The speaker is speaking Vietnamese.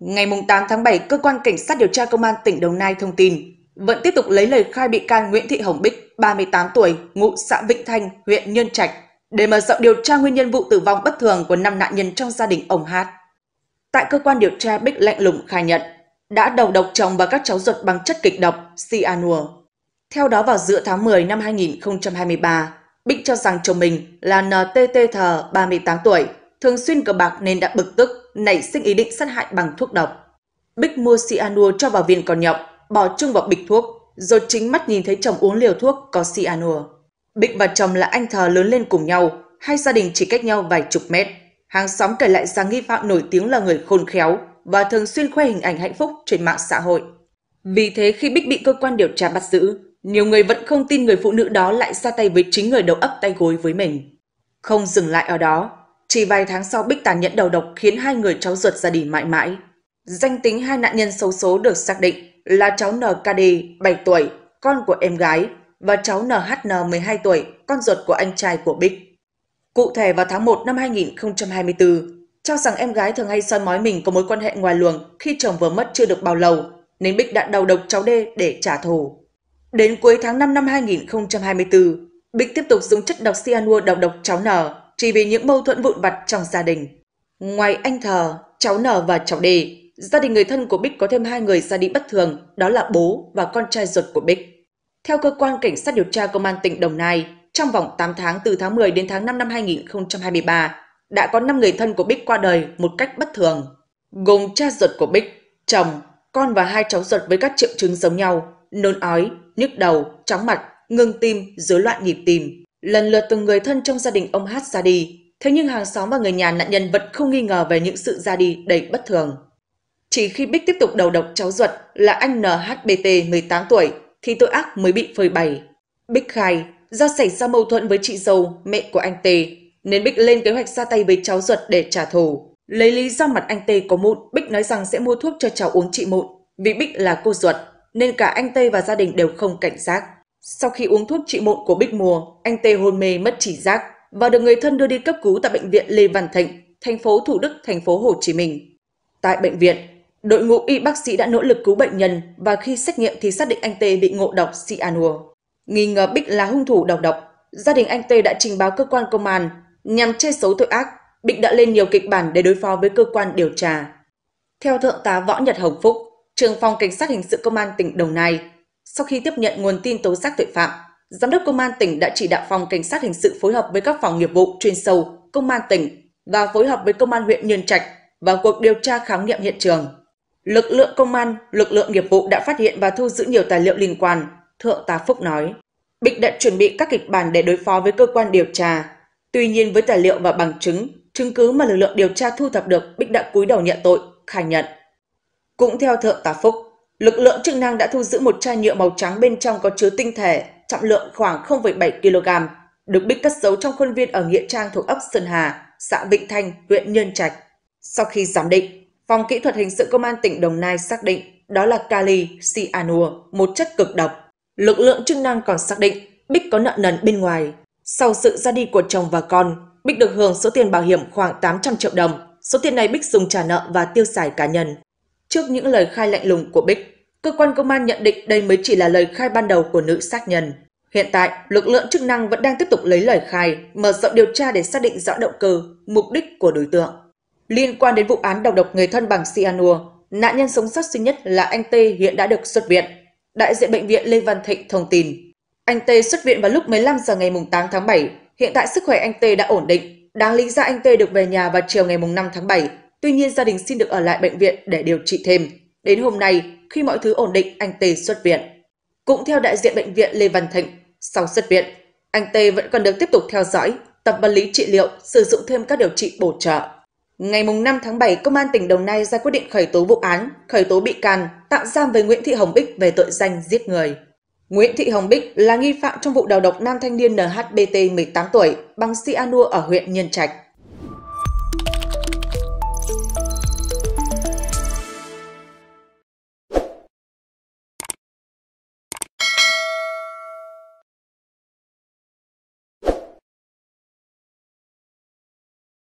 Ngày 8 tháng 7, Cơ quan Cảnh sát điều tra Công an tỉnh Đồng Nai thông tin, vẫn tiếp tục lấy lời khai bị can Nguyễn Thị Hồng Bích, 38 tuổi, ngụ xã Vĩnh Thanh, huyện Nhân Trạch, để mở rộng điều tra nguyên nhân vụ tử vong bất thường của năm nạn nhân trong gia đình ông Hát. Tại cơ quan điều tra, Bích lạnh lùng khai nhận đã đầu độc chồng và các cháu ruột bằng chất kịch độc cyanua. Theo đó vào giữa tháng 10 năm 2023, Bích cho rằng chồng mình là NTT Thờ, 38 tuổi, thường xuyên cờ bạc nên đã bực tức, nảy sinh ý định sát hại bằng thuốc độc. Bích mua cyanua cho vào viên còn nhộng, bỏ chung vào bịch thuốc, rồi chính mắt nhìn thấy chồng uống liều thuốc có cyanua. Bích và chồng là anh thờ lớn lên cùng nhau, hai gia đình chỉ cách nhau vài chục mét. Hàng xóm kể lại rằng nghi phạm nổi tiếng là người khôn khéo và thường xuyên khoe hình ảnh hạnh phúc trên mạng xã hội. Vì thế khi Bích bị cơ quan điều tra bắt giữ, nhiều người vẫn không tin người phụ nữ đó lại ra tay với chính người đầu ấp tay gối với mình. Không dừng lại ở đó, chỉ vài tháng sau Bích tàn nhẫn đầu độc khiến hai người cháu ruột gia đình mãi mãi. Danh tính hai nạn nhân xấu số được xác định là cháu NKD 7 tuổi, con của em gái và cháu NHN 12 tuổi, con ruột của anh trai của Bích. Cụ thể vào tháng 1 năm 2024, cho rằng em gái thường hay soi mói mình có mối quan hệ ngoài luồng khi chồng vừa mất chưa được bao lâu, nên Bích đã đầu độc cháu D để trả thù. Đến cuối tháng 5 năm 2024, Bích tiếp tục dùng chất độc cyanua đầu độc cháu N chỉ vì những mâu thuẫn vụn vặt trong gia đình. Ngoài anh thờ, cháu nở và cháu đề, gia đình người thân của Bích có thêm hai người ra đi bất thường, đó là bố và con trai ruột của Bích. Theo cơ quan cảnh sát điều tra công an tỉnh Đồng Nai, trong vòng 8 tháng từ tháng 10 đến tháng 5 năm 2023, đã có 5 người thân của Bích qua đời một cách bất thường, gồm cha ruột của Bích, chồng, con và hai cháu ruột với các triệu chứng giống nhau, nôn ói, nhức đầu, chóng mặt, ngưng tim, rối loạn nhịp tim. Lần lượt từng người thân trong gia đình ông Hát ra đi, thế nhưng hàng xóm và người nhà nạn nhân vẫn không nghi ngờ về những sự ra đi đầy bất thường. Chỉ khi Bích tiếp tục đầu độc cháu ruột là anh NHBT 18 tuổi thì tội ác mới bị phơi bày. Bích khai do xảy ra mâu thuẫn với chị dâu, mẹ của anh T, nên Bích lên kế hoạch ra tay với cháu ruột để trả thù. Lấy lý do mặt anh T có mụn, Bích nói rằng sẽ mua thuốc cho cháu uống trị mụn. Vì Bích là cô ruột, nên cả anh T và gia đình đều không cảnh giác. Sau khi uống thuốc trị mụn của Bích Mùa, anh Tê hôn mê mất chỉ giác và được người thân đưa đi cấp cứu tại bệnh viện Lê Văn Thịnh, thành phố Thủ Đức, thành phố Hồ Chí Minh. Tại bệnh viện, đội ngũ y bác sĩ đã nỗ lực cứu bệnh nhân và khi xét nghiệm thì xác định anh Tê bị ngộ độc cyanua. Nghi ngờ Bích là hung thủ đầu độc, gia đình anh Tê đã trình báo cơ quan công an nhằm che giấu tội ác. Bích đã lên nhiều kịch bản để đối phó với cơ quan điều tra. Theo Thượng tá Võ Nhật Hồng Phúc, trường phòng cảnh sát hình sự công an tỉnh Đồng Nai, sau khi tiếp nhận nguồn tin tố giác tội phạm, Giám đốc Công an tỉnh đã chỉ đạo phòng Cảnh sát hình sự phối hợp với các phòng nghiệp vụ chuyên sâu, Công an tỉnh và phối hợp với Công an huyện Nhân Trạch vào cuộc điều tra khám nghiệm hiện trường. Lực lượng công an, lực lượng nghiệp vụ đã phát hiện và thu giữ nhiều tài liệu liên quan, Thượng tá Phúc nói. Bịch đã chuẩn bị các kịch bản để đối phó với cơ quan điều tra. Tuy nhiên với tài liệu và bằng chứng, chứng cứ mà lực lượng điều tra thu thập được, Bích đã cúi đầu nhận tội, khai nhận. Cũng theo Thượng tá Phúc, Lực lượng chức năng đã thu giữ một chai nhựa màu trắng bên trong có chứa tinh thể, trọng lượng khoảng 0,7 kg, được Bích cất giấu trong khuôn viên ở Nghĩa Trang thuộc ấp Sơn Hà, xã Vịnh Thanh, huyện Nhân Trạch. Sau khi giám định, Phòng Kỹ thuật Hình sự Công an tỉnh Đồng Nai xác định đó là kali cyanua, một chất cực độc. Lực lượng chức năng còn xác định Bích có nợ nần bên ngoài. Sau sự ra đi của chồng và con, Bích được hưởng số tiền bảo hiểm khoảng 800 triệu đồng. Số tiền này Bích dùng trả nợ và tiêu xài cá nhân. Trước những lời khai lạnh lùng của Bích, cơ quan công an nhận định đây mới chỉ là lời khai ban đầu của nữ sát nhân. Hiện tại, lực lượng chức năng vẫn đang tiếp tục lấy lời khai, mở rộng điều tra để xác định rõ động cơ, mục đích của đối tượng. Liên quan đến vụ án đầu độc người thân bằng cyanua, nạn nhân sống sót duy nhất là anh T hiện đã được xuất viện. Đại diện bệnh viện Lê Văn Thịnh thông tin, anh T xuất viện vào lúc 15 giờ ngày 8 tháng 7, hiện tại sức khỏe anh T đã ổn định. Đáng lý ra anh T được về nhà vào chiều ngày 5 tháng 7, Tuy nhiên gia đình xin được ở lại bệnh viện để điều trị thêm. Đến hôm nay, khi mọi thứ ổn định, anh Tê xuất viện. Cũng theo đại diện bệnh viện Lê Văn Thịnh, sau xuất viện, anh Tê vẫn còn được tiếp tục theo dõi, tập vật lý trị liệu, sử dụng thêm các điều trị bổ trợ. Ngày 5 tháng 7, Công an tỉnh Đồng Nai ra quyết định khởi tố vụ án, khởi tố bị can, tạm giam với Nguyễn Thị Hồng Bích về tội danh giết người. Nguyễn Thị Hồng Bích là nghi phạm trong vụ đầu độc nam thanh niên NHBT 18 tuổi bằng cyanua ở huyện Nhân Trạch.